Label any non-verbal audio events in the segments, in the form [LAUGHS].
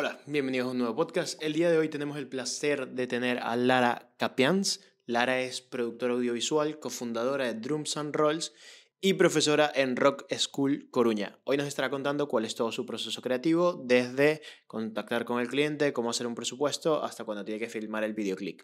Hola, bienvenidos a un nuevo podcast. El día de hoy tenemos el placer de tener a Lara Capians. Lara es productora audiovisual, cofundadora de Drums and Rolls y profesora en Rock School Coruña. Hoy nos estará contando cuál es todo su proceso creativo, desde contactar con el cliente, cómo hacer un presupuesto, hasta cuando tiene que filmar el videoclip.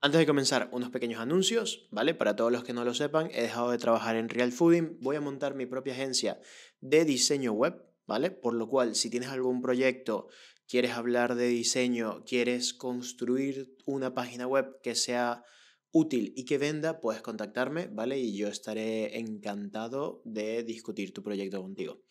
Antes de comenzar, unos pequeños anuncios, ¿vale? Para todos los que no lo sepan, he dejado de trabajar en Real Fooding, voy a montar mi propia agencia de diseño web ¿vale? Por lo cual, si tienes algún proyecto, quieres hablar de diseño, quieres construir una página web que sea útil y que venda, puedes contactarme, ¿vale? Y yo estaré encantado de discutir tu proyecto contigo.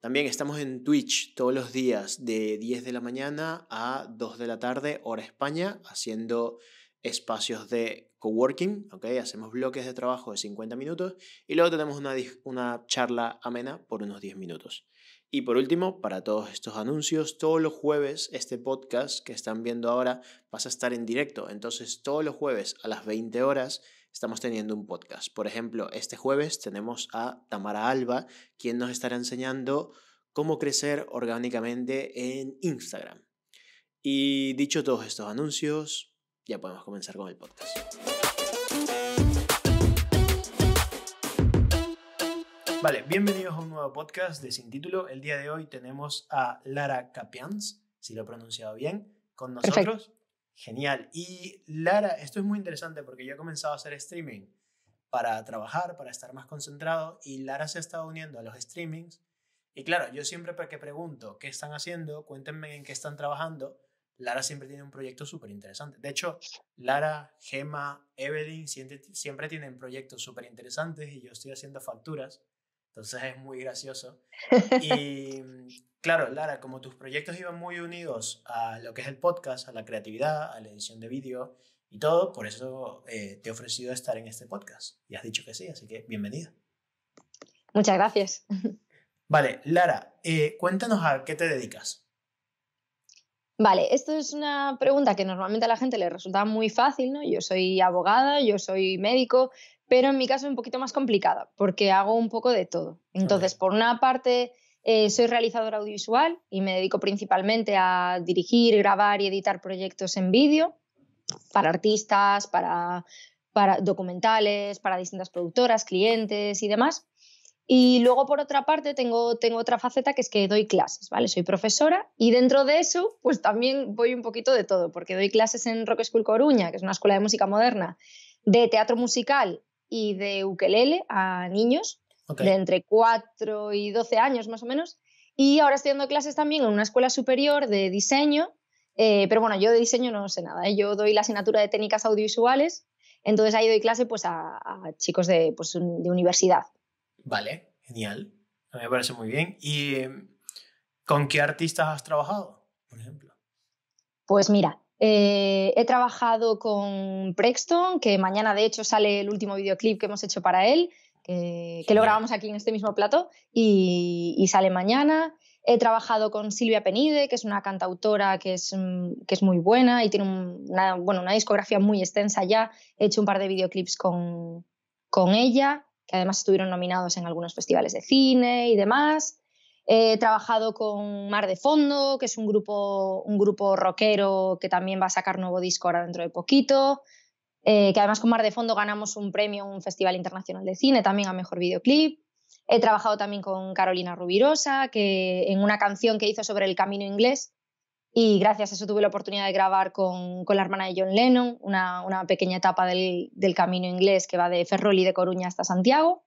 También estamos en Twitch todos los días de 10 de la mañana a 2 de la tarde, hora España, haciendo espacios de coworking, ¿ok? Hacemos bloques de trabajo de 50 minutos y luego tenemos una, una charla amena por unos 10 minutos. Y por último, para todos estos anuncios, todos los jueves este podcast que están viendo ahora va a estar en directo. Entonces todos los jueves a las 20 horas estamos teniendo un podcast. Por ejemplo, este jueves tenemos a Tamara Alba, quien nos estará enseñando cómo crecer orgánicamente en Instagram. Y dicho todos estos anuncios, ya podemos comenzar con el podcast. Vale, bienvenidos a un nuevo podcast de Sin Título. El día de hoy tenemos a Lara Capians, si lo he pronunciado bien, con nosotros. Genial. Y Lara, esto es muy interesante porque yo he comenzado a hacer streaming para trabajar, para estar más concentrado y Lara se ha estado uniendo a los streamings. Y claro, yo siempre que pregunto qué están haciendo, cuéntenme en qué están trabajando, Lara siempre tiene un proyecto súper interesante. De hecho, Lara, Gema, Evelyn siempre, siempre tienen proyectos súper interesantes y yo estoy haciendo facturas entonces es muy gracioso. [LAUGHS] Y mm, claro, Lara, como tus proyectos iban muy unidos a lo que es el podcast, a la creatividad, a la edición de vídeo y todo, por eso eh, te he ofrecido estar en este podcast. Y has dicho que sí, así que bienvenida. Muchas gracias. [LAUGHS] Vale, Lara, eh, cuéntanos a qué te dedicas. Vale, esto es una pregunta que normalmente a la gente le resulta muy fácil, ¿no? Yo soy abogada, yo soy médico, pero en mi caso es un poquito más complicada porque hago un poco de todo. Entonces, por una parte, eh, soy realizadora audiovisual y me dedico principalmente a dirigir, grabar y editar proyectos en vídeo para artistas, para documentales, para distintas productoras, clientes y demás. Y luego, por otra parte, tengo, tengo otra faceta que es que doy clases, ¿vale? Soy profesora y dentro de eso, pues también voy un poquito de todo, porque doy clases en Rock School Coruña, que es una escuela de música moderna, de teatro musical y de ukelele a niños de entre 4 y 12 años más o menos. Y ahora estoy dando clases también en una escuela superior de diseño, eh, pero bueno, yo de diseño no sé nada, ¿eh? yo doy la asignatura de técnicas audiovisuales, entonces ahí doy clase pues, a, chicos de, pues, de universidad Vale, genial. A mí me parece muy bien. ¿Y em, con qué artistas has trabajado, por ejemplo? Pues mira, eh, he trabajado con Prexton, que mañana de hecho sale el último videoclip que hemos hecho para él, que, lo grabamos aquí en este mismo plato y, sale mañana. He trabajado con Silvia Penide, que es una cantautora que es, mm, muy buena y tiene una, discografía muy extensa ya. He hecho un par de videoclips con, con ella que además estuvieron nominados en algunos festivales de cine y demás. He trabajado con Mar de Fondo, que es un grupo, un grupo rockero que también va a sacar nuevo disco ahora dentro de poquito. Eh, que además con Mar de Fondo ganamos un premio en un Festival Internacional de Cine, también a Mejor Videoclip. He trabajado también con Carolina Rubirosa, que en una canción que hizo sobre el camino inglés, y gracias a eso tuve la oportunidad de grabar con, con la hermana de John Lennon, una, una pequeña etapa del, del, camino inglés que va de Ferrol y de Coruña hasta Santiago.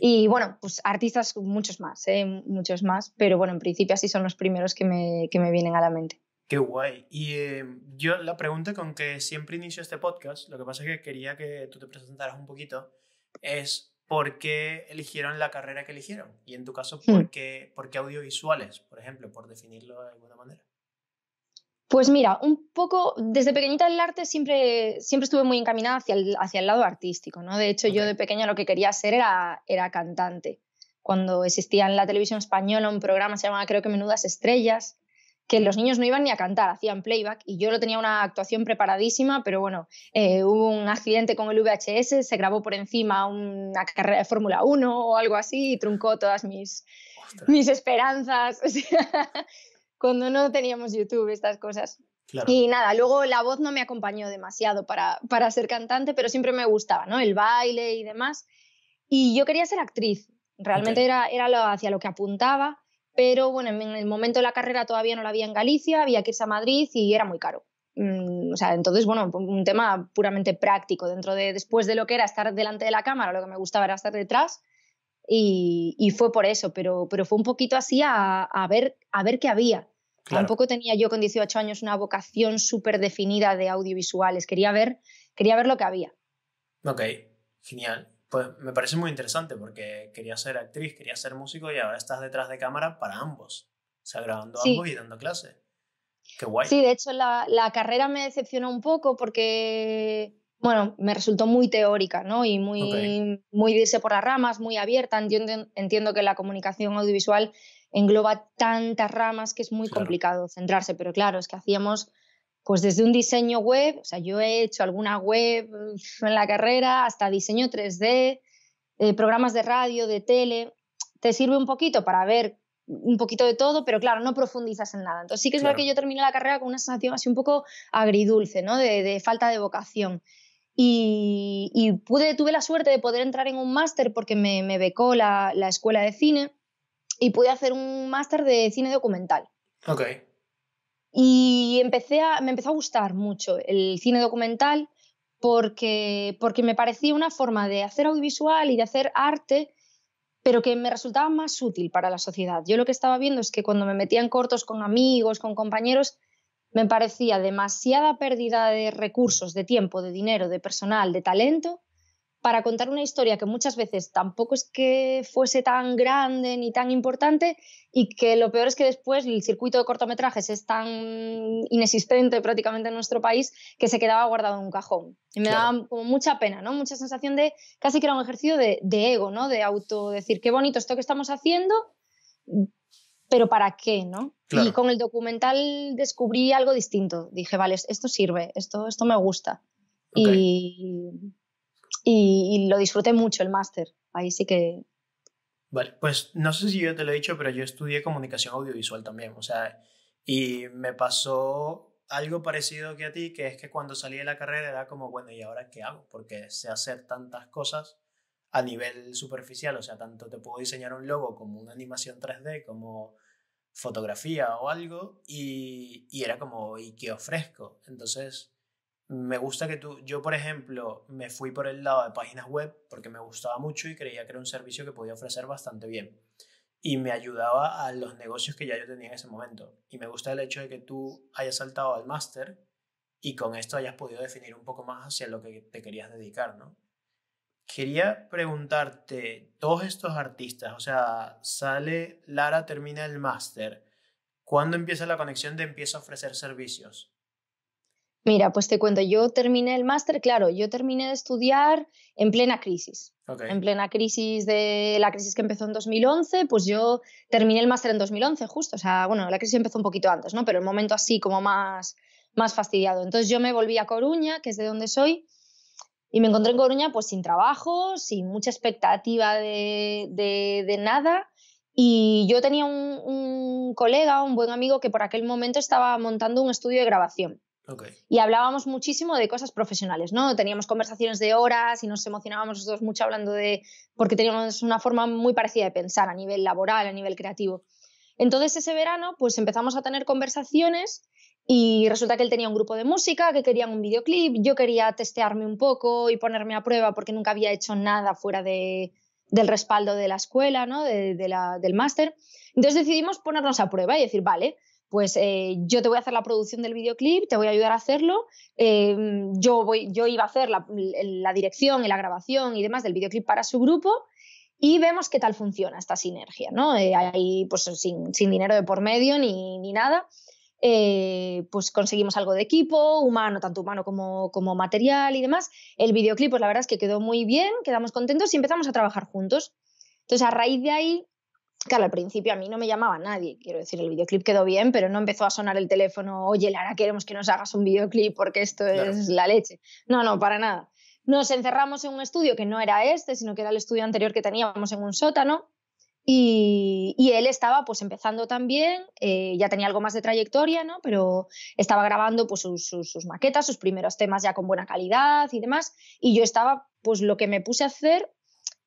Y bueno, pues artistas muchos más, ¿eh? muchos más, pero bueno, en principio así son los primeros que me, que me vienen a la mente. Qué guay. Y em, yo la pregunta con que siempre inicio este podcast, lo que pasa es que quería que tú te presentaras un poquito, es por qué eligieron la carrera que eligieron. Y en tu caso, ¿por, hmm. por qué audiovisuales, por ejemplo, por definirlo de alguna manera? Pues mira, un poco, desde pequeñita el arte siempre, siempre estuve muy encaminada hacia el, hacia el lado artístico, ¿no? De hecho, yo de pequeña lo que quería ser era, era cantante. Cuando existía en la televisión española un programa, se llamaba creo que Menudas Estrellas, que los niños no iban ni a cantar, hacían playback y yo lo tenía una actuación preparadísima, pero bueno, eh, hubo un accidente con el VHS, se grabó por encima una carrera de Fórmula 1 o algo así y truncó todas mis, mis esperanzas. [LAUGHS] cuando no teníamos YouTube, estas cosas. Y nada, luego la voz no me acompañó demasiado para, ser cantante, pero siempre me gustaba, ¿no? El baile y demás. Y yo quería ser actriz, realmente era, era lo, hacia lo que apuntaba, pero bueno, en el momento de la carrera todavía no la había en Galicia, había que irse a Madrid y era muy caro. Mm, o sea, entonces, bueno, un tema puramente práctico, dentro de, después de lo que era estar delante de la cámara, lo que me gustaba era estar detrás, y, fue por eso, pero, pero fue un poquito así a, ver, a ver qué había. Tampoco tenía yo con 18 años una vocación súper definida de audiovisuales, quería ver, quería ver lo que había. Ok, genial. Pues me parece muy interesante porque quería ser actriz, quería ser músico y ahora estás detrás de cámara para ambos. O sea, grabando ambos y dando clases. Qué guay. Sí, de hecho la, la, carrera me decepcionó un poco porque bueno, me resultó muy teórica, ¿no? Y muy, muy irse por las ramas, muy abierta. Entiendo, entiendo que la comunicación audiovisual engloba tantas ramas que es muy complicado centrarse, pero claro, es que hacíamos pues desde un diseño web, o sea, yo he hecho alguna web en la carrera, hasta diseño 3D, eh, programas de radio, de tele, te sirve un poquito para ver un poquito de todo, pero claro, no profundizas en nada. Entonces sí que es verdad que yo terminé la carrera con una sensación así un poco agridulce, ¿no? de falta de vocación. Y, tuve la suerte de poder entrar en un máster porque me, me becó la, escuela de cine y pude hacer un máster de cine documental. Ok. Y empecé me empezó a gustar mucho el cine documental porque, porque me parecía una forma de hacer audiovisual y de hacer arte pero que me resultaba más útil para la sociedad. Yo lo que estaba viendo es que cuando me metía en cortos con amigos, con compañeros, me parecía demasiada pérdida de recursos, de tiempo, de dinero, de personal, de talento, para contar una historia que muchas veces tampoco es que fuese tan grande ni tan importante y que lo peor es que después el circuito de cortometrajes es tan inexistente prácticamente en nuestro país que se quedaba guardado en un cajón. Y me daba como mucha pena, ¿no? Mucha sensación de casi que era un ejercicio de, ego, ¿no? De auto, decir, qué bonito esto que estamos haciendo, pero ¿para qué? ¿no? Y con el documental descubrí algo distinto. Dije, vale, esto sirve, esto, esto me gusta. Y, y, y, lo disfruté mucho el máster. Ahí sí que... Vale, pues no sé si yo te lo he dicho, pero yo estudié comunicación audiovisual también, o sea, y me pasó algo parecido que a ti, que es que cuando salí de la carrera era como, bueno, ¿y ahora qué hago? Porque sé hacer tantas cosas a nivel superficial, o sea, tanto te puedo diseñar un logo como una animación 3D, como fotografía o algo y, y era como, ¿y qué ofrezco? Entonces, me gusta que tú, yo por ejemplo, me fui por el lado de páginas web porque me gustaba mucho y creía que era un servicio que podía ofrecer bastante bien y me ayudaba a los negocios que ya yo tenía en ese momento. Y me gusta el hecho de que tú hayas saltado al máster y con esto hayas podido definir un poco más hacia lo que te querías dedicar, ¿no? Quería preguntarte, todos estos artistas, o sea, sale Lara, termina el máster, ¿cuándo empieza la conexión de empieza a ofrecer servicios? Mira, pues te cuento, yo terminé el máster, claro, yo terminé de estudiar en plena crisis. En plena crisis de la crisis que empezó en 2011, pues yo terminé el máster en 2011 justo, o sea, bueno, la crisis empezó un poquito antes, ¿no? Pero el momento así como más, más fastidiado. Entonces yo me volví a Coruña, que es de donde soy, y me encontré en Coruña pues sin trabajo, sin mucha expectativa de, nada. Y yo tenía un, colega, un buen amigo, que por aquel momento estaba montando un estudio de grabación. Y hablábamos muchísimo de cosas profesionales, ¿no? Teníamos conversaciones de horas y nos emocionábamos nosotros mucho hablando de... porque teníamos una forma muy parecida de pensar a nivel laboral, a nivel creativo. Entonces ese verano pues empezamos a tener conversaciones y resulta que él tenía un grupo de música, que querían un videoclip, yo quería testearme un poco y ponerme a prueba porque nunca había hecho nada fuera del respaldo de la escuela, ¿no? del máster. Entonces decidimos ponernos a prueba y decir, vale, pues eh, yo te voy a hacer la producción del videoclip, te voy a ayudar a hacerlo, em, yo, voy, yo iba a hacer la, dirección y la grabación y demás del videoclip para su grupo y vemos qué tal funciona esta sinergia, ¿no? Eh, pues sin, dinero de por medio ni, ni nada. Eh, pues conseguimos algo de equipo, humano, tanto humano como, como material y demás. El videoclip, pues la verdad es que quedó muy bien, quedamos contentos y empezamos a trabajar juntos. Entonces, a raíz de ahí, claro, al principio a mí no me llamaba nadie, quiero decir, el videoclip quedó bien, pero no empezó a sonar el teléfono, oye, Lara, queremos que nos hagas un videoclip porque esto es la leche. No, no, para nada. Nos encerramos en un estudio que no era este, sino que era el estudio anterior que teníamos en un sótano y, él estaba pues empezando también, eh, ya tenía algo más de trayectoria, ¿no? Pero estaba grabando pues sus, maquetas, sus primeros temas ya con buena calidad y demás. Y yo estaba, pues lo que me puse a hacer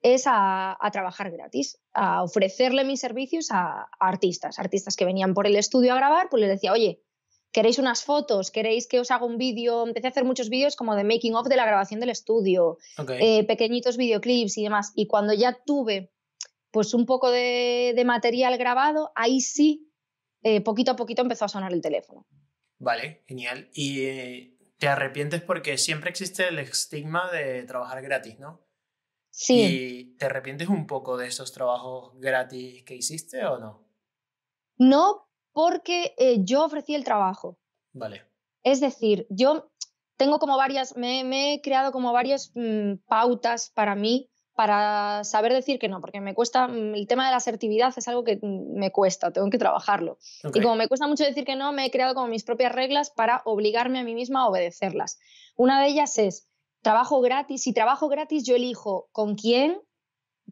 es a, trabajar gratis, a ofrecerle mis servicios a, artistas, artistas que venían por el estudio a grabar, pues les decía, oye, ¿queréis unas fotos? ¿Queréis que os haga un vídeo? Empecé a hacer muchos vídeos como de making of de la grabación del estudio, eh, pequeñitos videoclips y demás. Y cuando ya tuve pues un poco de, material grabado, ahí sí, eh, poquito a poquito empezó a sonar el teléfono. Vale, genial. Y eh, te arrepientes porque siempre existe el estigma de trabajar gratis, ¿no? Sí. ¿Y te arrepientes un poco de esos trabajos gratis que hiciste o no? No, porque eh, yo ofrecí el trabajo. Vale. Es decir, yo tengo como varias, me, he creado como varias mm, pautas para mí para saber decir que no, porque me cuesta, mm, el tema de la asertividad es algo que mm, me cuesta, tengo que trabajarlo. Y como me cuesta mucho decir que no, me he creado como mis propias reglas para obligarme a mí misma a obedecerlas. Una de ellas es, trabajo gratis, si trabajo gratis yo elijo con quién,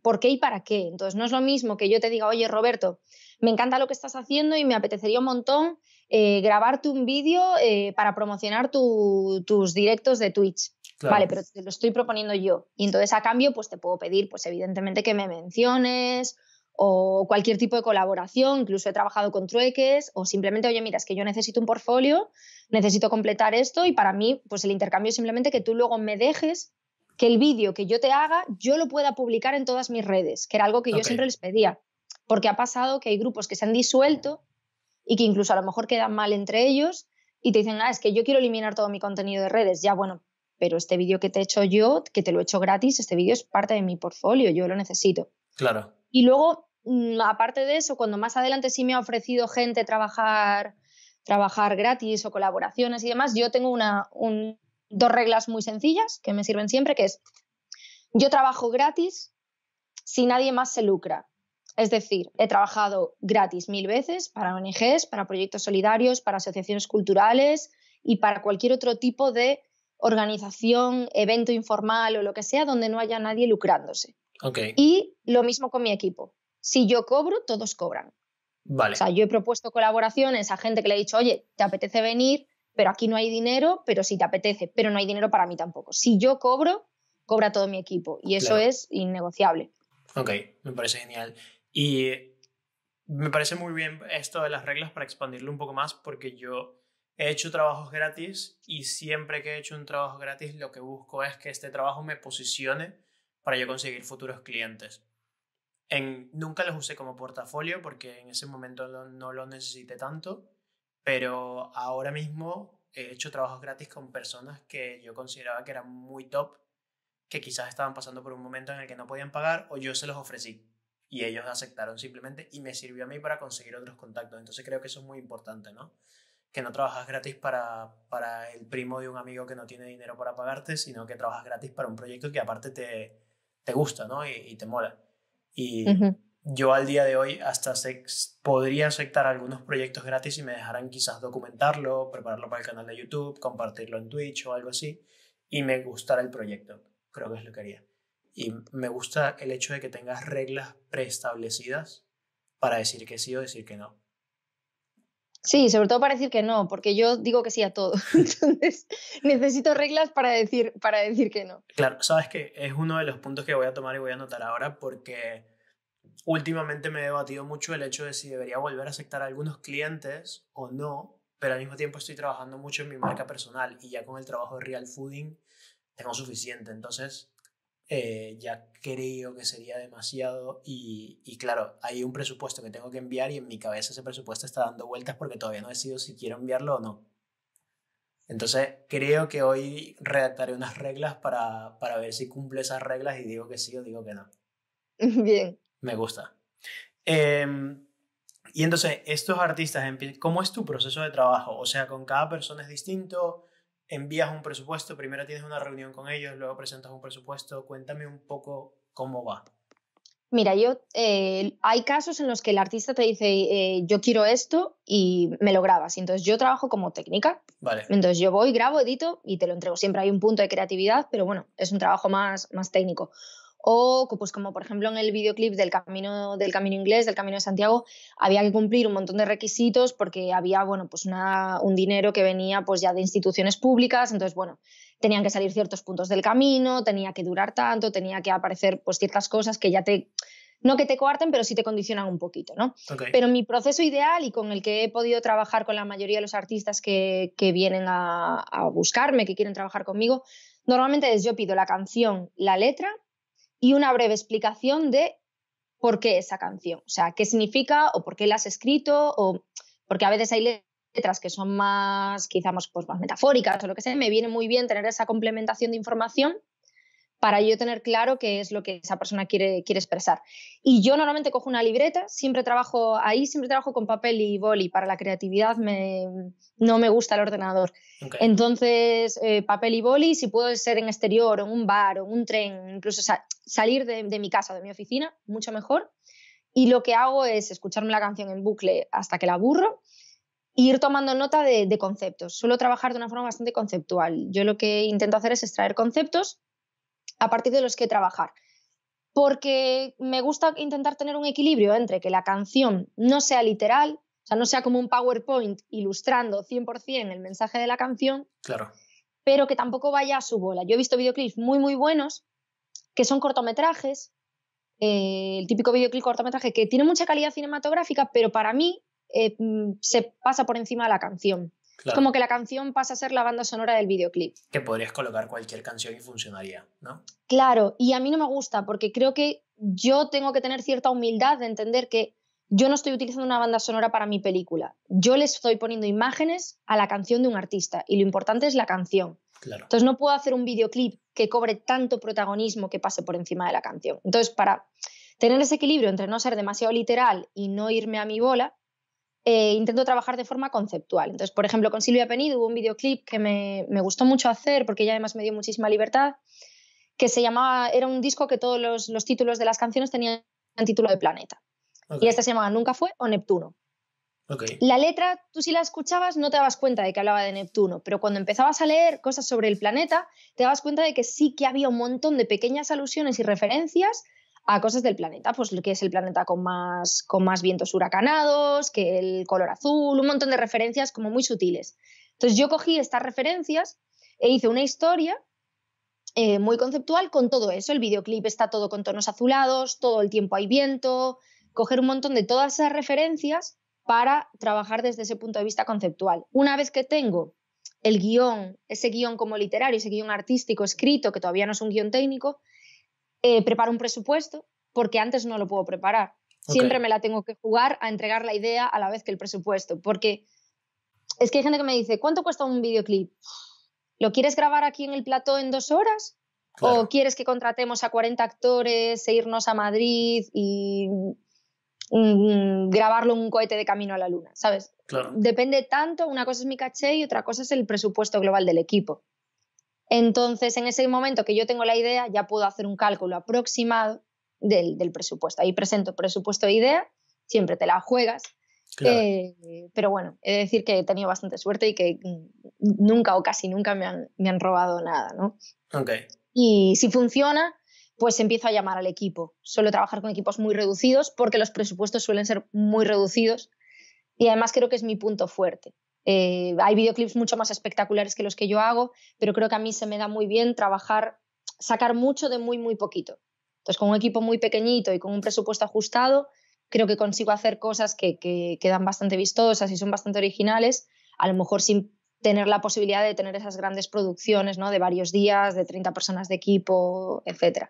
por qué y para qué. Entonces no es lo mismo que yo te diga, oye Roberto, me encanta lo que estás haciendo y me apetecería un montón eh, grabarte un vídeo eh, para promocionar tus directos de Twitch. Vale, pero te lo estoy proponiendo yo. Y entonces a cambio, pues te puedo pedir, pues evidentemente que me menciones o cualquier tipo de colaboración, incluso he trabajado con trueques o simplemente, oye, mira, es que yo necesito un portfolio, necesito completar esto y para mí, pues el intercambio es simplemente que tú luego me dejes que el vídeo que yo te haga, yo lo pueda publicar en todas mis redes, que era algo que yo siempre les pedía, porque ha pasado que hay grupos que se han disuelto y que incluso a lo mejor quedan mal entre ellos y te dicen, ah, es que yo quiero eliminar todo mi contenido de redes, ya bueno, pero este vídeo que te he hecho yo, que te lo he hecho gratis, este vídeo es parte de mi portfolio, yo lo necesito. Claro. Y luego, mm, aparte de eso, cuando más adelante sí me ha ofrecido gente trabajar, trabajar gratis o colaboraciones y demás, yo tengo una, dos reglas muy sencillas que me sirven siempre, que es, yo trabajo gratis si nadie más se lucra. Es decir, he trabajado gratis mil veces para ONGs, para proyectos solidarios, para asociaciones culturales y para cualquier otro tipo de organización, evento informal o lo que sea, donde no haya nadie lucrándose. Y lo mismo con mi equipo. Si yo cobro, todos cobran. Vale. O sea, yo he propuesto colaboraciones a gente que le he dicho, oye, ¿te apetece venir? Pero aquí no hay dinero, pero si sí te apetece, pero no hay dinero para mí tampoco. Si yo cobro, cobra todo mi equipo y eso es innegociable. Ok, me parece genial. Y me parece muy bien esto de las reglas para expandirlo un poco más porque yo He hecho trabajos gratis y siempre que he hecho un trabajo gratis lo que busco es que este trabajo me posicione para yo conseguir futuros clientes. En, nunca los usé como portafolio porque en ese momento no, lo necesité tanto, pero ahora mismo he hecho trabajos gratis con personas que yo consideraba que eran muy top, que quizás estaban pasando por un momento en el que no podían pagar o yo se los ofrecí y ellos aceptaron simplemente y me sirvió a mí para conseguir otros contactos. Entonces creo que eso es muy importante, ¿no? que no trabajas gratis para, para el primo de un amigo que no tiene dinero para pagarte, sino que trabajas gratis para un proyecto que aparte te, te gusta ¿no? y, te mola. Y yo al día de hoy hasta se, podría aceptar algunos proyectos gratis y me dejaran quizás documentarlo, prepararlo para el canal de YouTube, compartirlo en Twitch o algo así, y me gustara el proyecto. Creo que es lo que haría. Y me gusta el hecho de que tengas reglas preestablecidas para decir que sí o decir que no. Sí, sobre todo para decir que no, porque yo digo que sí a todo. [LAUGHS] Entonces, necesito reglas para decir, para decir que no. Claro, sabes que es uno de los puntos que voy a tomar y voy a anotar ahora porque últimamente me he debatido mucho el hecho de si debería volver a aceptar a algunos clientes o no, pero al mismo tiempo estoy trabajando mucho en mi marca personal y ya con el trabajo de Real Fooding tengo suficiente. Entonces, eh, ya creo que sería demasiado y, claro, hay un presupuesto que tengo que enviar y en mi cabeza ese presupuesto está dando vueltas porque todavía no he decidido si quiero enviarlo o no. Entonces creo que hoy redactaré unas reglas para, para ver si cumple esas reglas y digo que sí o digo que no. [LAUGHS] Bien. Me gusta. Em, y entonces, estos artistas, ¿cómo es tu proceso de trabajo? O sea, ¿con cada persona es distinto? envías un presupuesto, primero tienes una reunión con ellos, luego presentas un presupuesto. Cuéntame un poco cómo va. Mira, yo eh, hay casos en los que el artista te dice eh, yo quiero esto y me lo grabas. Entonces yo trabajo como técnica. Vale. Entonces yo voy, grabo, edito y te lo entrego. Siempre hay un punto de creatividad, pero bueno, es un trabajo más, más técnico o pues como por ejemplo en el videoclip del camino del camino inglés del camino de Santiago había que cumplir un montón de requisitos porque había bueno pues un dinero que venía pues ya de instituciones públicas entonces bueno tenían que salir ciertos puntos del camino tenía que durar tanto tenía que aparecer pues ciertas cosas que ya te no que te coarten, pero sí te condicionan un poquito, ¿no? Pero mi proceso ideal y con el que he podido trabajar con la mayoría de los artistas que, vienen a, a buscarme, que quieren trabajar conmigo, normalmente es yo pido la canción, la letra y una breve explicación de por qué esa canción, o sea, qué significa o por qué la has escrito, o porque a veces hay letras que son más, quizás pues, más metafóricas o lo que sea, me viene muy bien tener esa complementación de información para yo tener claro qué es lo que esa persona quiere, quiere expresar. Y yo normalmente cojo una libreta, siempre trabajo ahí, siempre trabajo con papel y boli. Para la creatividad no me gusta el ordenador. Entonces, eh, papel y boli, si puedo ser en exterior, en un bar, en un tren, incluso salir de, mi casa, de mi oficina, mucho mejor. Y lo que hago es escucharme la canción en bucle hasta que la aburro e ir tomando nota de, de conceptos. Suelo trabajar de una forma bastante conceptual. Yo lo que intento hacer es extraer conceptos a partir de los que trabajar. Porque me gusta intentar tener un equilibrio entre que la canción no sea literal, o sea, no sea como un PowerPoint ilustrando 100% el mensaje de la canción, claro. pero que tampoco vaya a su bola. Yo he visto videoclips muy, muy buenos, que son cortometrajes, eh, el típico videoclip cortometraje que tiene mucha calidad cinematográfica, pero para mí eh, mm, se pasa por encima de la canción. Como que la canción pasa a ser la banda sonora del videoclip. Que podrías colocar cualquier canción y funcionaría, ¿no? Claro, y a mí no me gusta porque creo que yo tengo que tener cierta humildad de entender que yo no estoy utilizando una banda sonora para mi película. Yo le estoy poniendo imágenes a la canción de un artista y lo importante es la canción. Entonces no puedo hacer un videoclip que cobre tanto protagonismo que pase por encima de la canción. Entonces, para tener ese equilibrio entre no ser demasiado literal y no irme a mi bola, eh, intento trabajar de forma conceptual. Entonces, por ejemplo, con Silvia Penido hubo un videoclip que me, gustó mucho hacer porque ella además me dio muchísima libertad, que se llamaba, era un disco que todos los, títulos de las canciones tenían título de planeta. Y esta se llamaba Nunca fue o Neptuno. La letra, tú si la escuchabas no te dabas cuenta de que hablaba de Neptuno, pero cuando empezabas a leer cosas sobre el planeta, te dabas cuenta de que sí que había un montón de pequeñas alusiones y referencias a cosas del planeta, pues que es el planeta con más, con más vientos huracanados, que el color azul, un montón de referencias como muy sutiles. Entonces yo cogí estas referencias e hice una historia eh, muy conceptual con todo eso. El videoclip está todo con tonos azulados, todo el tiempo hay viento, coger un montón de todas esas referencias para trabajar desde ese punto de vista conceptual. Una vez que tengo el guión, ese guión como literario, ese guión artístico escrito, que todavía no es un guión técnico, eh, preparo un presupuesto porque antes no lo puedo preparar. Siempre me la tengo que jugar a entregar la idea a la vez que el presupuesto, porque es que hay gente que me dice, ¿cuánto cuesta un videoclip? ¿Lo quieres grabar aquí en el plató en dos horas? ¿O quieres que contratemos a 40 actores e irnos a Madrid y mm, grabarlo en un cohete de camino a la luna? ¿Sabes? Depende tanto, una cosa es mi caché y otra cosa es el presupuesto global del equipo. Entonces, en ese momento que yo tengo la idea, ya puedo hacer un cálculo aproximado del, presupuesto. Ahí presento presupuesto e idea, siempre te la juegas. Eh, pero bueno, he de decir que he tenido bastante suerte y que mm, nunca o casi nunca me han, robado nada, Y si funciona, pues empiezo a llamar al equipo. Suelo trabajar con equipos muy reducidos porque los presupuestos suelen ser muy reducidos y además creo que es mi punto fuerte. Eh, hay videoclips mucho más espectaculares que los que yo hago, pero creo que a mí se me da muy bien trabajar, sacar mucho de muy, muy poquito. Entonces, con un equipo muy pequeñito y con un presupuesto ajustado, creo que consigo hacer cosas que, quedan bastante vistosas y son bastante originales, a lo mejor sin tener la posibilidad de tener esas grandes producciones ¿no? de varios días, de 30 personas de equipo, etc.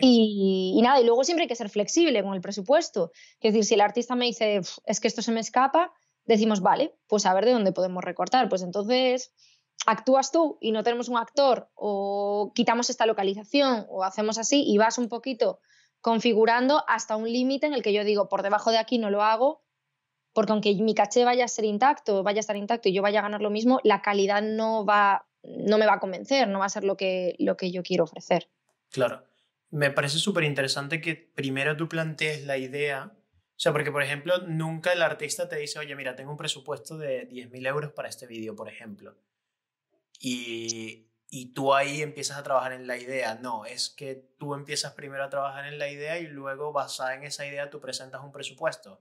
Y, y, nada, y luego siempre hay que ser flexible con el presupuesto. Es decir, si el artista me dice, es que esto se me escapa, decimos, vale, pues a ver de dónde podemos recortar. Pues entonces actúas tú y no tenemos un actor o quitamos esta localización o hacemos así y vas un poquito configurando hasta un límite en el que yo digo, por debajo de aquí no lo hago, porque aunque mi caché vaya a ser intacto, vaya a estar intacto y yo vaya a ganar lo mismo, la calidad no va no me va a convencer, no va a ser lo que, lo que yo quiero ofrecer. Claro. Me parece súper interesante que primero tú plantees la idea o sea, porque por ejemplo, nunca el artista te dice, oye, mira, tengo un presupuesto de 10.000 euros para este vídeo, por ejemplo. Y, y tú ahí empiezas a trabajar en la idea. No, es que tú empiezas primero a trabajar en la idea y luego basada en esa idea tú presentas un presupuesto.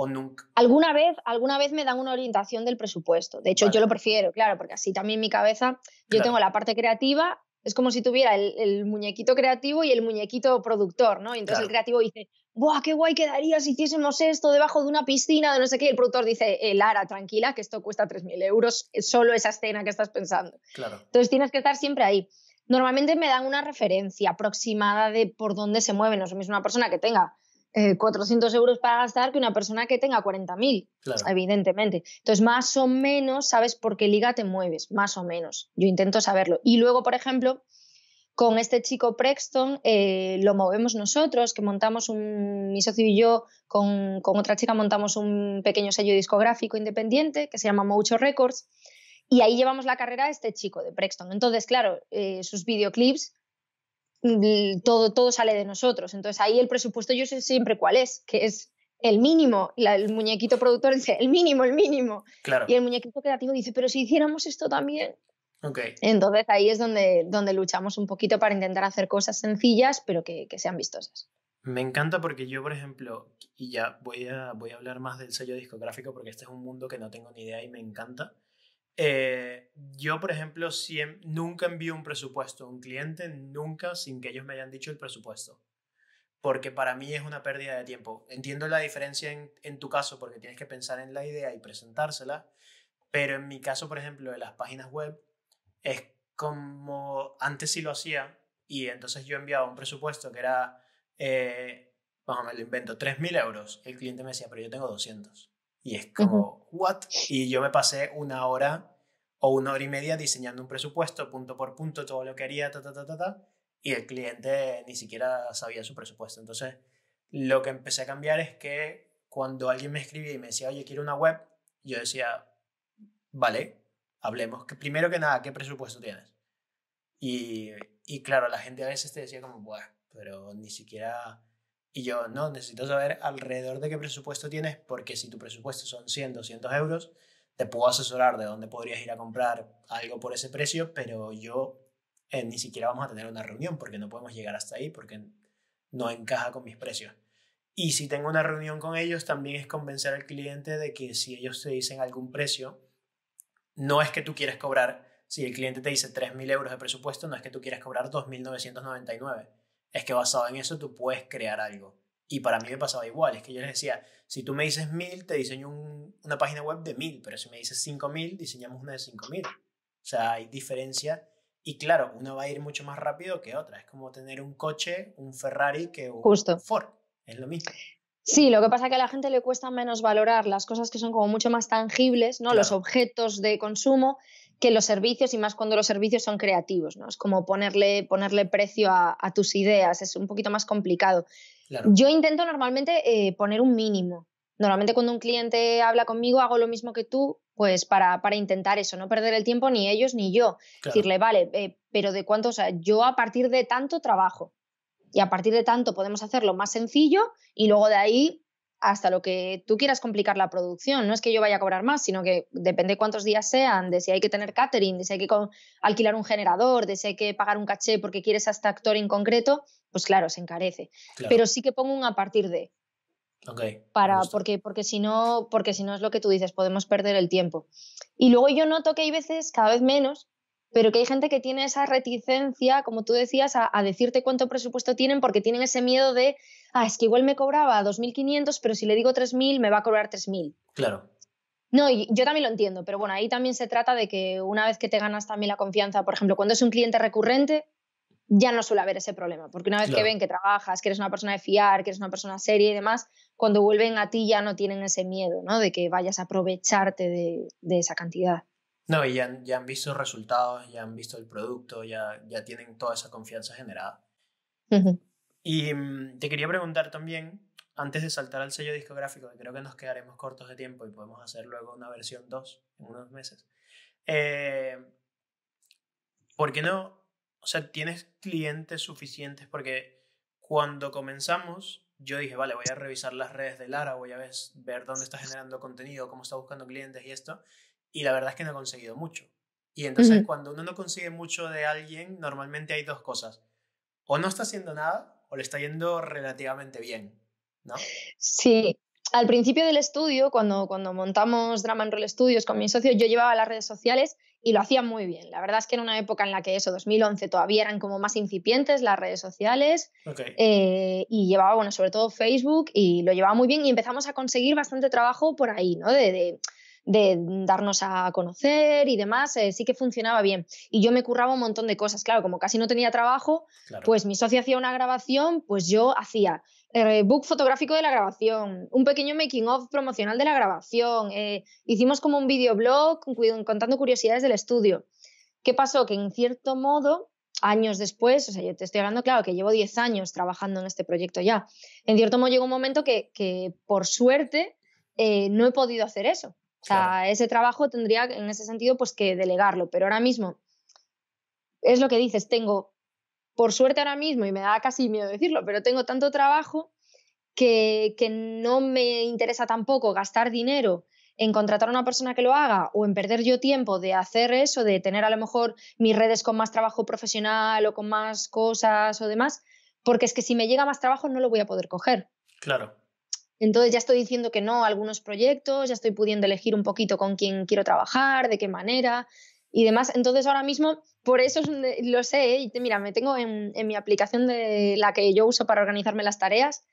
O nunca. Alguna vez, alguna vez me dan una orientación del presupuesto. De hecho, yo lo prefiero, claro, porque así también en mi cabeza yo tengo la parte creativa es como si tuviera el, muñequito creativo y el muñequito productor, ¿no? entonces el creativo dice, ¡buah, qué guay quedaría si hiciésemos esto debajo de una piscina, de no sé qué! Y el productor dice, eh, Lara, tranquila, que esto cuesta 3.000 euros, solo esa escena que estás pensando. Entonces tienes que estar siempre ahí. Normalmente me dan una referencia aproximada de por dónde se mueven. No es una persona que tenga 400 eh, euros para gastar que una persona que tenga 40.000, evidentemente. Entonces, más o menos sabes por qué liga te mueves, más o menos. Yo intento saberlo. Y luego, por ejemplo, con este chico Prexton eh, lo movemos nosotros, que montamos un, mi socio y yo, con, otra chica montamos un pequeño sello discográfico independiente que se llama Mucho Records. Y ahí llevamos la carrera a este chico de Prexton. Entonces, claro, eh, sus videoclips Mm, todo, todo sale de nosotros. Entonces ahí el presupuesto yo sé siempre cuál es, que es el mínimo, el muñequito productor dice el mínimo, el mínimo. Y el muñequito creativo dice, pero si hiciéramos esto también. Entonces ahí es donde, donde luchamos un poquito para intentar hacer cosas sencillas, pero que, que, sean vistosas. Me encanta porque yo, por ejemplo, y ya voy a, voy a hablar más del sello discográfico porque este es un mundo que no tengo ni idea y me encanta. Eh, yo, por ejemplo, nunca envío un presupuesto a un cliente, nunca sin que ellos me hayan dicho el presupuesto, porque para mí es una pérdida de tiempo. Entiendo la diferencia en, tu caso porque tienes que pensar en la idea y presentársela, pero en mi caso, por ejemplo, de las páginas web, es como antes sí lo hacía y entonces yo enviaba un presupuesto que era, eh, vamos, me lo invento, 3.000 euros. El cliente me decía, pero yo tengo 200. Y es como, ¿what? Y yo me pasé una hora o una hora y media diseñando un presupuesto punto por punto, todo lo que haría, ta, ta, ta, ta, ta, y el cliente ni siquiera sabía su presupuesto. Entonces, lo que empecé a cambiar es que cuando alguien me escribía y me decía, oye, quiero una web, yo decía, vale, hablemos. Que primero que nada, ¿qué presupuesto tienes? Y, y claro, la gente a veces te decía como, bueno, pero ni siquiera y yo, no, necesito saber alrededor de qué presupuesto tienes, porque si tu presupuesto son 100, 200 euros, te puedo asesorar de dónde podrías ir a comprar algo por ese precio, pero yo eh, ni siquiera vamos a tener una reunión porque no podemos llegar hasta ahí, porque no encaja con mis precios. Y si tengo una reunión con ellos, también es convencer al cliente de que si ellos te dicen algún precio, no es que tú quieres cobrar, si el cliente te dice 3.000 euros de presupuesto, no es que tú quieras cobrar 2.999 es que basado en eso tú puedes crear algo. Y para mí me pasaba igual, es que yo les decía, si tú me dices mil, te diseño una página web de mil, pero si me dices cinco mil, diseñamos una de cinco mil. O sea, hay diferencia. Y claro, una va a ir mucho más rápido que otra. Es como tener un coche, un Ferrari que un Ford. Es lo mismo. Sí, lo que pasa es que a la gente le cuesta menos valorar las cosas que son como mucho más tangibles, ¿no? Los objetos de consumo que los servicios y más cuando los servicios son creativos, ¿no? Es como ponerle, ponerle precio a, tus ideas, es un poquito más complicado. Yo intento normalmente eh, poner un mínimo. Normalmente cuando un cliente habla conmigo hago lo mismo que tú, pues para, intentar eso, no perder el tiempo ni ellos ni yo. Decirle, vale, eh, pero de cuánto, o sea, yo a partir de tanto trabajo y a partir de tanto podemos hacerlo más sencillo y luego de ahí hasta lo que tú quieras complicar la producción. No es que yo vaya a cobrar más, sino que depende cuántos días sean, de si hay que tener catering, de si hay que alquilar un generador, de si hay que pagar un caché porque quieres hasta este actor en concreto, pues claro, se encarece. Pero sí que pongo un a partir de. para, porque, porque si no, porque si no es lo que tú dices, podemos perder el tiempo. Y luego yo noto que hay veces, cada vez menos, pero que hay gente que tiene esa reticencia, como tú decías, a decirte cuánto presupuesto tienen porque tienen ese miedo de ah, es que igual me cobraba 2.500, pero si le digo 3.000, me va a cobrar 3.000. Claro. No, yo también lo entiendo, pero bueno, ahí también se trata de que una vez que te ganas también la confianza, por ejemplo, cuando es un cliente recurrente, ya no suele haber ese problema, porque una vez que ven que trabajas, que eres una persona de fiar, que eres una persona seria y demás, cuando vuelven a ti ya no tienen ese miedo, ¿no? De que vayas a aprovecharte de, esa cantidad. No, y ya, han visto resultados, ya han visto el producto, ya, ya tienen toda esa confianza generada. Y mm, te quería preguntar también, antes de saltar al sello discográfico, que creo que nos quedaremos cortos de tiempo y podemos hacer luego una versión 2 en unos meses, eh, ¿por qué no? O sea, ¿tienes clientes suficientes? Porque cuando comenzamos, yo dije, vale, voy a revisar las redes de Lara, voy a ver dónde está generando contenido, cómo está buscando clientes y esto, y la verdad es que no he conseguido mucho. Y entonces cuando uno no consigue mucho de alguien, normalmente hay dos cosas. O no está haciendo nada, o le está yendo relativamente bien, ¿no? Sí. Al principio del estudio, cuando, cuando montamos Drama and Roll Studios con mi socio, yo llevaba las redes sociales y lo hacía muy bien. La verdad es que era una época en la que eso, 2011, todavía eran como más incipientes las redes sociales eh, y llevaba, bueno, sobre todo Facebook y lo llevaba muy bien y empezamos a conseguir bastante trabajo por ahí, ¿no? de, de darnos a conocer y demás, eh, sí que funcionaba bien. Y yo me curraba un montón de cosas. Claro, como casi no tenía trabajo, pues mi socio hacía una grabación, pues yo hacía el eh, book fotográfico de la grabación, un pequeño making of promocional de la grabación. Eh, hicimos como un videoblog contando curiosidades del estudio. ¿Qué pasó? Que en cierto modo, años después, o sea, yo te estoy hablando, claro, que llevo 10 años trabajando en este proyecto ya. En cierto modo llegó un momento que, por suerte, no he podido hacer eso. O sea, ese trabajo tendría en ese sentido pues que delegarlo, pero ahora mismo es lo que dices, tengo, por suerte ahora mismo, y me da casi miedo decirlo, pero tengo tanto trabajo que, que no me interesa tampoco gastar dinero en contratar a una persona que lo haga o en perder yo tiempo de hacer eso, de tener a lo mejor mis redes con más trabajo profesional o con más cosas o demás, porque es que si me llega más trabajo no lo voy a poder coger. Claro. Entonces ya estoy diciendo que no a algunos proyectos, ya estoy pudiendo elegir un poquito con quién quiero trabajar, de qué manera y demás. Entonces ahora mismo, por eso lo sé, ¿eh? y mira, me tengo en, mi aplicación de la que yo uso para organizarme las tareas,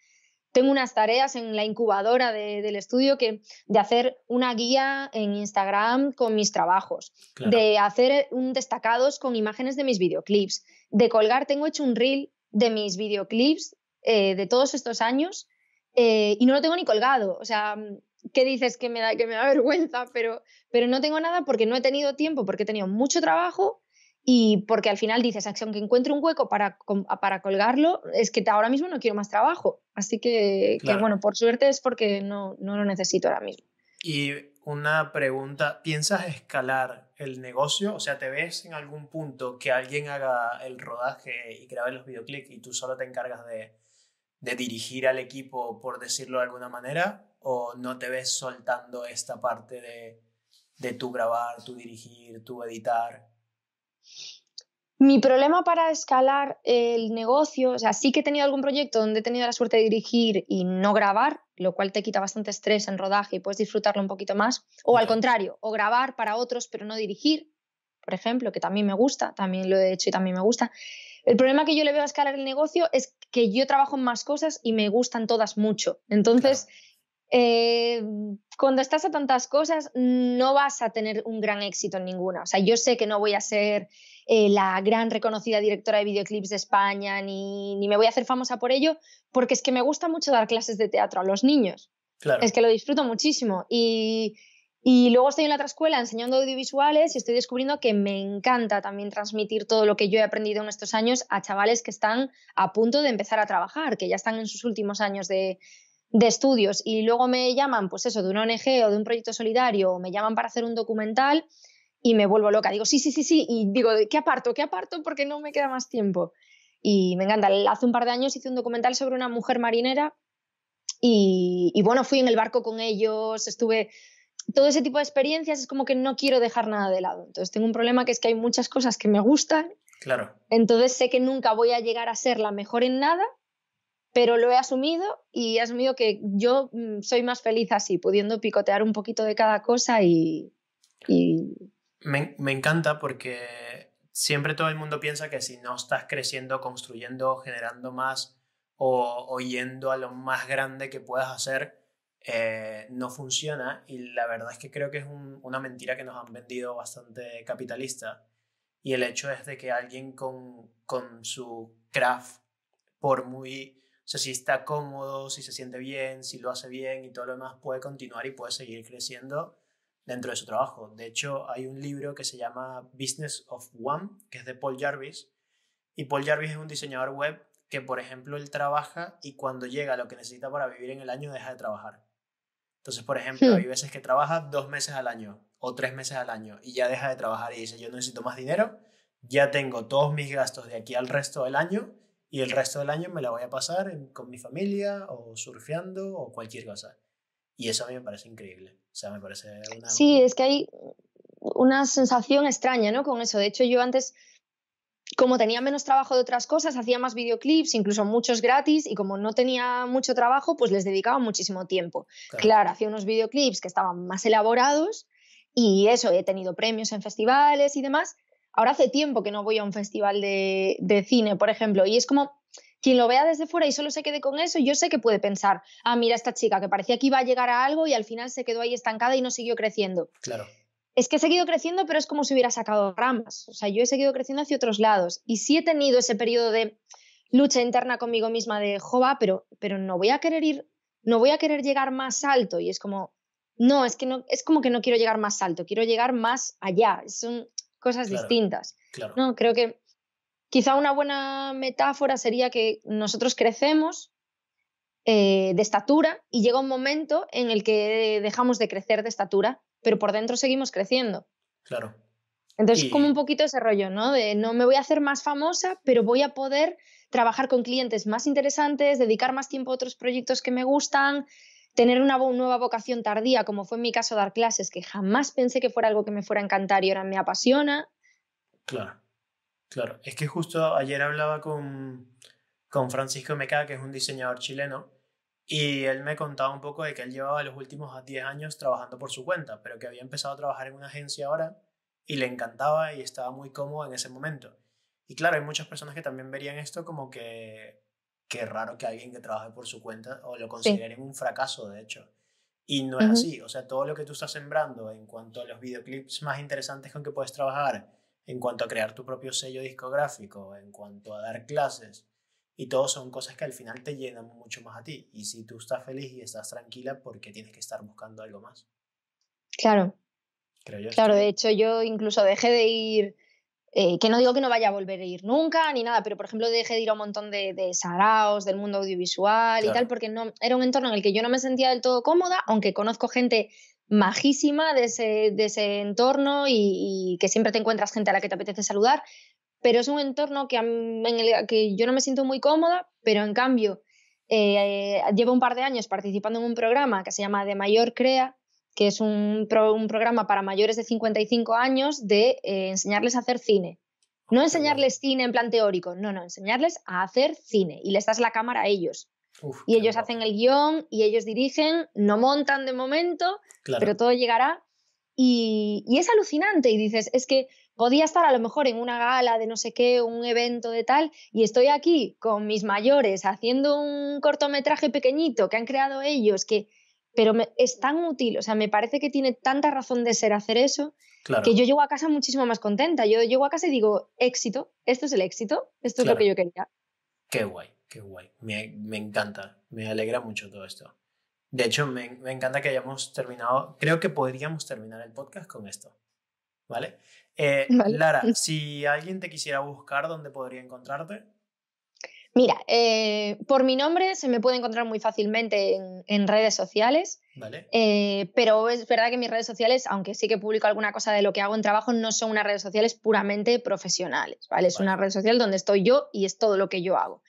tengo unas tareas en la incubadora del estudio que de hacer una guía en Instagram con mis trabajos, de hacer un destacados con imágenes de mis videoclips, de colgar, tengo hecho un reel de mis videoclips eh, de todos estos años eh, y no lo tengo ni colgado. O sea, mm, ¿qué dices que me da, que me da [LAUGHS] vergüenza? Pero, pero no tengo nada porque no he tenido tiempo, porque he tenido mucho trabajo y porque al final dices, aunque encuentre un hueco para, para colgarlo, es que ahora mismo no quiero más trabajo. Así que, bueno, por suerte es porque no, no lo necesito ahora mismo. Y una pregunta, ¿piensas escalar el negocio? O sea, ¿te ves en algún punto que alguien haga el rodaje y grabe los videoclips y tú solo te encargas de, de dirigir al equipo, por decirlo de alguna manera? ¿O no te ves soltando esta parte de, de tú grabar, tu dirigir, tu editar? Mi problema para escalar el negocio, o sea, sí que he tenido algún proyecto donde he tenido la suerte de dirigir y no grabar, lo cual te quita bastante estrés en rodaje y puedes disfrutarlo un poquito más. O al contrario, o grabar para otros pero no dirigir, por ejemplo, que también me gusta, también lo he hecho y también me gusta. El problema que yo le veo a escalar el negocio es que yo trabajo en más cosas y me gustan todas mucho. Entonces, eh, cuando estás a tantas cosas, no vas a tener un gran éxito en ninguna. O sea, yo sé que no voy a ser eh, la gran reconocida directora de videoclips de España, ni, ni me voy a hacer famosa por ello, porque es que me gusta mucho dar clases de teatro a los niños. Claro. Es que lo disfruto muchísimo y y luego estoy en la otra escuela enseñando audiovisuales y estoy descubriendo que me encanta también transmitir todo lo que yo he aprendido en estos años a chavales que están a punto de empezar a trabajar, que ya están en sus últimos años de, estudios y luego me llaman, pues eso, de una ONG o de un proyecto solidario, o me llaman para hacer un documental y me vuelvo loca. Digo, sí, sí, sí, sí, y digo, ¿qué aparto? ¿Qué aparto? Porque no me queda más tiempo. Y me encanta. Hace un par de años hice un documental sobre una mujer marinera y bueno, fui en el barco con ellos, estuve todo ese tipo de experiencias es como que no quiero dejar nada de lado. Entonces tengo un problema que es que hay muchas cosas que me gustan. Claro. Entonces sé que nunca voy a llegar a ser la mejor en nada, pero lo he asumido y he asumido que yo mm, soy más feliz así, pudiendo picotear un poquito de cada cosa y... Me, encanta porque siempre todo el mundo piensa que si no estás creciendo, construyendo, generando más o, o yendo a lo más grande que puedas hacer, eh, no funciona y la verdad es que creo que es una mentira que nos han vendido bastante capitalista y el hecho es de que alguien con, su craft, por muy, o sea, si está cómodo, si se siente bien, si lo hace bien y todo lo demás, puede continuar y puede seguir creciendo dentro de su trabajo. De hecho, hay un libro que se llama Business of One, que es de Paul Jarvis, y Paul Jarvis es un diseñador web que, por ejemplo, él trabaja y cuando llega a lo que necesita para vivir en el año deja de trabajar. Entonces, por ejemplo, hmm. hay veces que trabajas dos meses al año o tres meses al año y ya deja de trabajar y dice, yo necesito más dinero, ya tengo todos mis gastos de aquí al resto del año y el resto del año me la voy a pasar con mi familia o surfeando o cualquier cosa. Y eso a mí me parece increíble. O sea, me parece Sí, es que hay una sensación extraña, ¿no? Con eso. De hecho, yo antes como tenía menos trabajo de otras cosas, hacía más videoclips, incluso muchos gratis, y como no tenía mucho trabajo, pues les dedicaba muchísimo tiempo. Claro, hacía unos videoclips que estaban más elaborados y eso, he tenido premios en festivales y demás. Ahora hace tiempo que no voy a un festival de, de cine, por ejemplo, y es como quien lo vea desde fuera y solo se quede con eso, yo sé que puede pensar, ah, mira esta chica que parecía que iba a llegar a algo y al final se quedó ahí estancada y no siguió creciendo. Claro es que he seguido creciendo, pero es como si hubiera sacado ramas. O sea, yo he seguido creciendo hacia otros lados. Y sí he tenido ese periodo de lucha interna conmigo misma de jova, pero, pero no voy a querer ir, no voy a querer llegar más alto. Y es como, no, es que no, es como que no quiero llegar más alto, quiero llegar más allá. Son cosas distintas. No, creo que quizá una buena metáfora sería que nosotros crecemos eh, de estatura y llega un momento en el que dejamos de crecer de estatura pero por dentro seguimos creciendo. Claro. Entonces, es como un poquito ese rollo, ¿no? De no me voy a hacer más famosa, pero voy a poder trabajar con clientes más interesantes, dedicar más tiempo a otros proyectos que me gustan, tener una nueva vocación tardía, como fue en mi caso dar clases, que jamás pensé que fuera algo que me fuera a encantar y ahora me apasiona. Claro, claro. Es que justo ayer hablaba con, con Francisco Meca, que es un diseñador chileno, y él me contaba un poco de que él llevaba los últimos 10 años trabajando por su cuenta, pero que había empezado a trabajar en una agencia ahora y le encantaba y estaba muy cómodo en ese momento. Y claro, hay muchas personas que también verían esto como que qué raro que alguien que trabaje por su cuenta o lo consideren un fracaso, de hecho. Y no es así, o sea, todo lo que tú estás sembrando en cuanto a los videoclips más interesantes con que puedes trabajar, en cuanto a crear tu propio sello discográfico, en cuanto a dar clases, y todo son cosas que al final te llenan mucho más a ti. Y si tú estás feliz y estás tranquila, ¿por qué tienes que estar buscando algo más? Claro. Creo Claro, de hecho yo incluso dejé de ir, eh, que no digo que no vaya a volver a ir nunca ni nada, pero por ejemplo dejé de ir a un montón de, de saraos del mundo audiovisual y tal, porque no, era un entorno en el que yo no me sentía del todo cómoda, aunque conozco gente majísima de ese, ese entorno y, que siempre te encuentras gente a la que te apetece saludar, pero es un entorno que, en el que yo no me siento muy cómoda, pero en cambio eh, llevo un par de años participando en un programa que se llama De Mayor Crea, que es un, programa para mayores de 55 años de eh, enseñarles a hacer cine. No enseñarles cine en plan teórico, no, no, enseñarles a hacer cine y les das la cámara a ellos. y ellos hacen el guión y ellos dirigen, no montan de momento, pero todo llegará. y es alucinante y dices, es que podía estar a lo mejor en una gala de no sé qué, un evento de tal, y estoy aquí con mis mayores haciendo un cortometraje pequeñito que han creado ellos, que pero es tan útil, o sea, me parece que tiene tanta razón de ser hacer eso, que yo llego a casa muchísimo más contenta. Yo llego a casa y digo, éxito, esto es el éxito, esto es lo que yo quería. Qué guay, qué guay, me, encanta, me alegra mucho todo esto. De hecho, me, me encanta que hayamos terminado, creo que podríamos terminar el podcast con esto, ¿vale? Eh, Lara, [LAUGHS] si alguien te quisiera buscar, ¿dónde podría encontrarte? Mira, eh, por mi nombre se me puede encontrar muy fácilmente en, redes sociales, eh, pero es verdad que mis redes sociales, aunque sí que publico alguna cosa de lo que hago en trabajo, no son unas redes sociales puramente profesionales, ¿vale? Es una red social donde estoy yo y es todo lo que yo hago.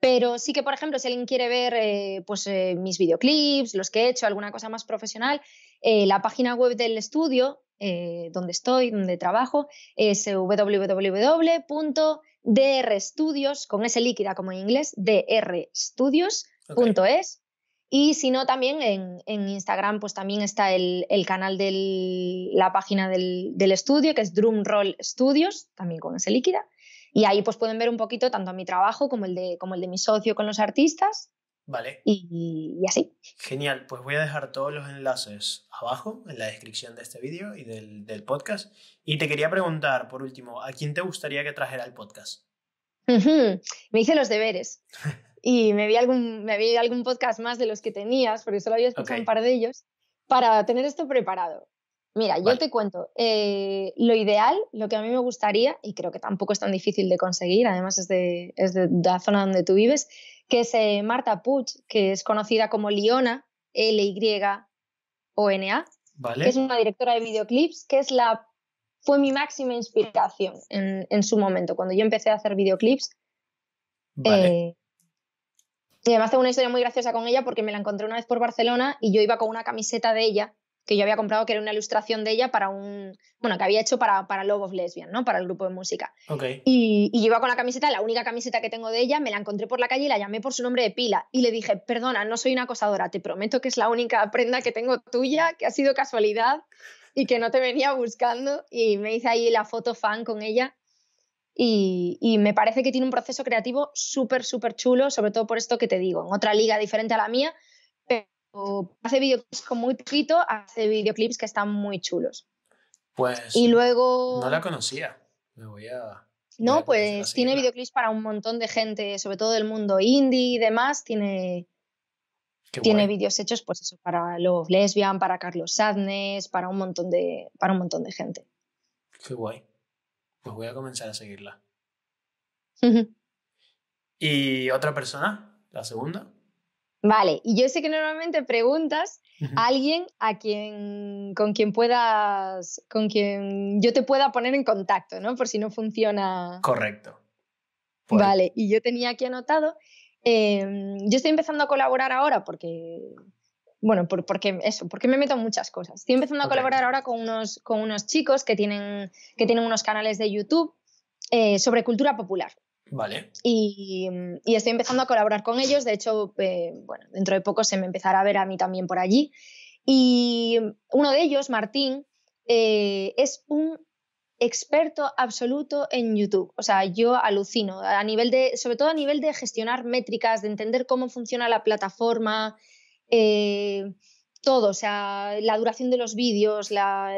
Pero sí que, por ejemplo, si alguien quiere ver eh, pues, eh, mis videoclips, los que he hecho, alguna cosa más profesional, eh, la página web del estudio, donde estoy, donde trabajo, es www.drstudios, con ese líquida como en inglés, drstudios.es. Y si no, también en, Instagram, pues también está el, canal de la página del, del, estudio, que es Drumroll Studios, también con ese líquida. Y ahí pues pueden ver un poquito tanto mi trabajo como el de, como el de mi socio con los artistas. Vale. Y, así. Genial, pues voy a dejar todos los enlaces abajo en la descripción de este vídeo y del, podcast. Y te quería preguntar, por último, ¿a quién te gustaría que trajera el podcast? Me hice los deberes [LAUGHS] y me vi, algún, me vi algún podcast más de los que tenías, porque solo había escuchado un par de ellos, para tener esto preparado. Mira, yo te cuento, eh, lo ideal, lo que a mí me gustaría, y creo que tampoco es tan difícil de conseguir, además es de, la zona donde tú vives, que es eh, Marta Puch, que es conocida como Liona, L-Y-O-N-A, que es una directora de videoclips, que es la, fue mi máxima inspiración en, su momento, cuando yo empecé a hacer videoclips. Eh, y además tengo una historia muy graciosa con ella porque me la encontré una vez por Barcelona y yo iba con una camiseta de ella que yo había comprado, que era una ilustración de ella para un, bueno, que había hecho para, para Love of Lesbian, ¿no? Para el grupo de música. Y, iba con la camiseta, la única camiseta que tengo de ella, me la encontré por la calle y la llamé por su nombre de pila y le dije, perdona, no soy una acosadora, te prometo que es la única prenda que tengo tuya, que ha sido casualidad y que no te venía buscando y me hice ahí la foto fan con ella y, y, me parece que tiene un proceso creativo súper, súper chulo, sobre todo por esto que te digo, en otra liga diferente a la mía, hace videoclips con muy poquito, hace videoclips que están muy chulos. Pues. Y luego. No la conocía. Me voy a. No, pues tiene videoclips para un montón de gente, sobre todo del mundo indie y demás. Tiene, tiene vídeos hechos, pues eso, para los Lesbian, para Carlos Sadness, para un montón de, para un montón de gente. Qué guay. Pues voy a comenzar a seguirla. [LAUGHS] ¿Y otra persona? ¿La segunda? Vale, y yo sé que normalmente preguntas a alguien a quien, con quien puedas, con quien yo te pueda poner en contacto, ¿no? Por si no funciona. Correcto. Pues vale, y yo tenía aquí anotado, em, yo estoy empezando a colaborar ahora porque, bueno, por, porque eso, porque me meto en muchas cosas. Estoy empezando a colaborar ahora con unos, con unos chicos que tienen, que tienen unos canales de YouTube eh, sobre cultura popular. Y, estoy empezando a colaborar con ellos. De hecho, eh, bueno, dentro de poco se me empezará a ver a mí también por allí. Y uno de ellos, Martín, eh, es un experto absoluto en YouTube. O sea, yo alucino, a nivel de, sobre todo a nivel de gestionar métricas, de entender cómo funciona la plataforma. Eh, todo, o sea, la duración de los vídeos, la,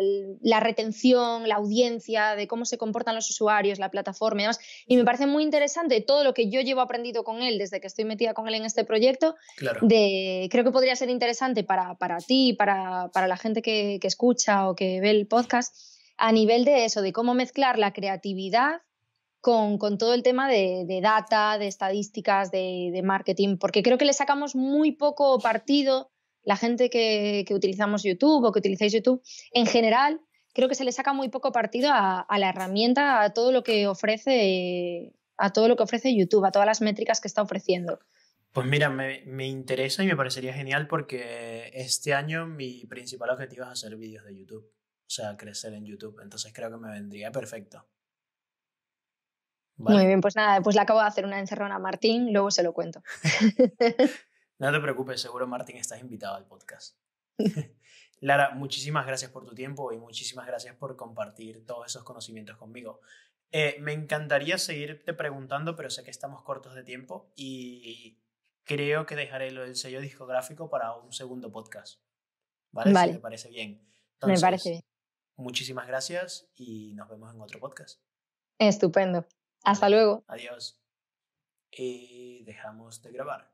retención, la audiencia, de cómo se comportan los usuarios, la plataforma y demás. Y me parece muy interesante todo lo que yo llevo aprendido con él desde que estoy metida con él en este proyecto. creo que podría ser interesante para, ti, para, para, la gente que, escucha o que ve el podcast, a nivel de eso, de cómo mezclar la creatividad con, todo el tema de, data, de estadísticas, de, de, marketing, porque creo que le sacamos muy poco partido la gente que, utilizamos YouTube o que utilizáis YouTube, en general, creo que se le saca muy poco partido a, la herramienta, a todo lo que ofrece, a todo lo que ofrece YouTube, a todas las métricas que está ofreciendo. Pues mira, me, interesa y me parecería genial porque este año mi principal objetivo es hacer vídeos de YouTube, o sea, crecer en YouTube, entonces creo que me vendría perfecto. Muy bien, pues nada, pues le acabo de hacer una encerrona a Martín, luego se lo cuento. [LAUGHS] No te preocupes, seguro Martín estás invitado al podcast. [LAUGHS] [LAUGHS] Lara, muchísimas gracias por tu tiempo y muchísimas gracias por compartir todos esos conocimientos conmigo. Eh, me encantaría seguirte preguntando, pero sé que estamos cortos de tiempo y creo que dejaré lo del sello discográfico para un segundo podcast. ¿Vale? Si me parece bien. me parece bien. Muchísimas gracias y nos vemos en otro podcast. Estupendo. Hasta luego. Adiós. Y dejamos de grabar.